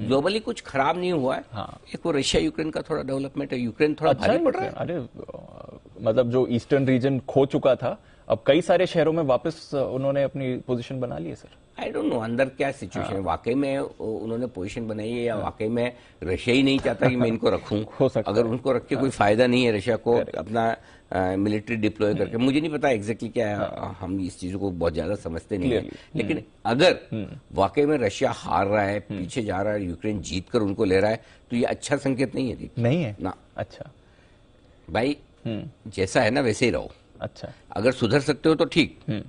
हम्म। Globally कुछ खराब नहीं हुआ है हाँ। एक वो रशिया यूक्रेन का थोड़ा डेवलपमेंट है यूक्रेन थोड़ा अच्छा भारी पड़ रहा है अरे मतलब जो ईस्टर्न रीजन खो चुका था अब कई सारे शहरों में वापस उन्होंने अपनी पोजीशन बना ली है सर आई डोंट नो अंदर क्या सिचुएशन है हाँ। वाकई में उन्होंने पोजीशन बनाई है या हाँ। वाकई में रशिया ही नहीं चाहता कि मैं इनको रखूं हो सकता अगर उनको रख के कोई हाँ। फायदा नहीं है रशिया को अपना मिलिट्री डिप्लॉय करके मुझे नहीं पता एग्जैक्टली क्या है हम इस चीज को बहुत ज्यादा समझते नहीं है लेकिन हम्म। अगर हम्म। वाकई में रशिया हार रहा है हम्म। पीछे जा रहा है यूक्रेन जीत कर उनको ले रहा है तो ये अच्छा संकेत नहीं है नहीं है ना अच्छा भाई जैसा है ना वैसे ही रहो अच्छा अगर सुधर सकते हो तो ठीक हम्म।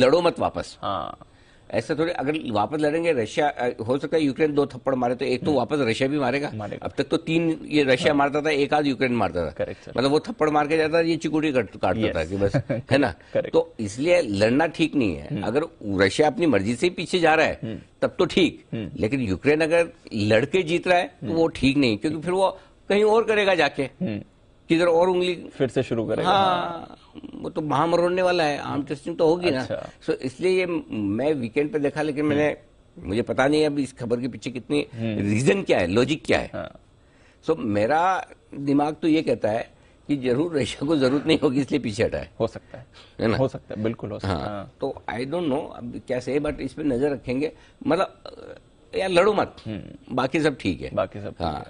लड़ो मत वापस हाँ ऐसा थोड़ी अगर वापस लड़ेंगे रशिया हो सकता है यूक्रेन दो थप्पड़ मारे तो एक तो हम्म। वापस रशिया भी मारेगा अब तक तो तीन ये रशिया हाँ। मारता था एक आध यूक्रेन मारता था मतलब वो थप्पड़ मार के जाता था ये चिकुटी काटता था कि बस है ना तो इसलिए लड़ना ठीक नहीं है हम्म। अगर रशिया अपनी मर्जी से ही पीछे जा रहा है तब तो ठीक लेकिन यूक्रेन अगर लड़के जीत रहा है तो वो ठीक नहीं क्योंकि फिर वो कहीं और करेगा जाके किधर और उंगली फिर से शुरू करेगा हाँ हाँ। वो तो महामरोड़ने वाला है आर्म टेस्टिंग तो होगी अच्छा। ना सो इसलिए ये मैं वीकेंड पे देखा लेकिन मैंने हम्म। मुझे पता नहीं है अब इस खबर के पीछे कितनी रीजन हम्म। क्या है लॉजिक क्या है सो हाँ। so, मेरा दिमाग तो ये कहता है कि जरूर रशिया को जरूरत नहीं होगी इसलिए पीछे हटाए हो सकता है है ना हो सकता है बिल्कुल हो सकता है हाँ, हाँ। तो आई डोंट नो अब कैसे बट इस पर नजर रखेंगे मतलब यार लड़ो मत हम्म। बाकी सब ठीक है बाकी सब हाँ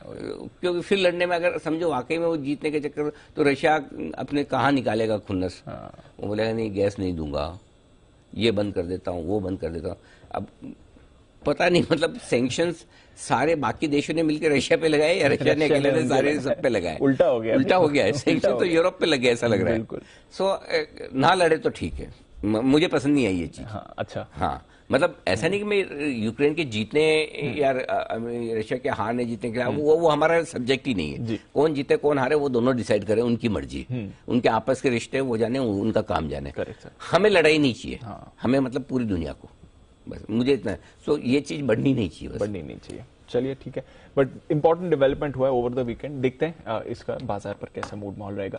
क्योंकि फिर लड़ने में अगर समझो वाकई में वो जीतने के चक्कर तो रशिया अपने कहाँ निकालेगा खुन्नस हाँ। वो बोलेगा नहीं गैस नहीं दूंगा ये बंद कर देता हूँ वो बंद कर देता हूँ अब पता नहीं मतलब सेंक्शन सारे बाकी देशों ने मिलकर रशिया पे लगाए या रशिया ने अकेले ने सारे सब पे लगाए उल्टा हो गया उल्टा हो गया है सेंक्शन तो यूरोप पे लग गया ऐसा लग रहा है सो ना लड़े तो ठीक है मुझे पसंद नहीं आई ये चीज हाँ, अच्छा हाँ मतलब ऐसा नहीं कि मैं यूक्रेन के जीतने हम्म। या रशिया के हारने जीतने के लिए हम्म। वो वो हमारा सब्जेक्ट ही नहीं है कौन जीते कौन हारे वो दोनों डिसाइड करें उनकी मर्जी हम्म। उनके आपस के रिश्ते वो जाने उनका काम जाने हमें लड़ाई नहीं चाहिए हाँ। हमें मतलब पूरी दुनिया को बस मुझे इतना सो ये चीज बढ़नी नहीं चाहिए बढ़नी नहीं चाहिए चलिए ठीक है बट इंपॉर्टेंट डेवलपमेंट हुआ है ओवर द वीकेंड देखते हैं इसका बाजार पर कैसा मूड माहौल रहेगा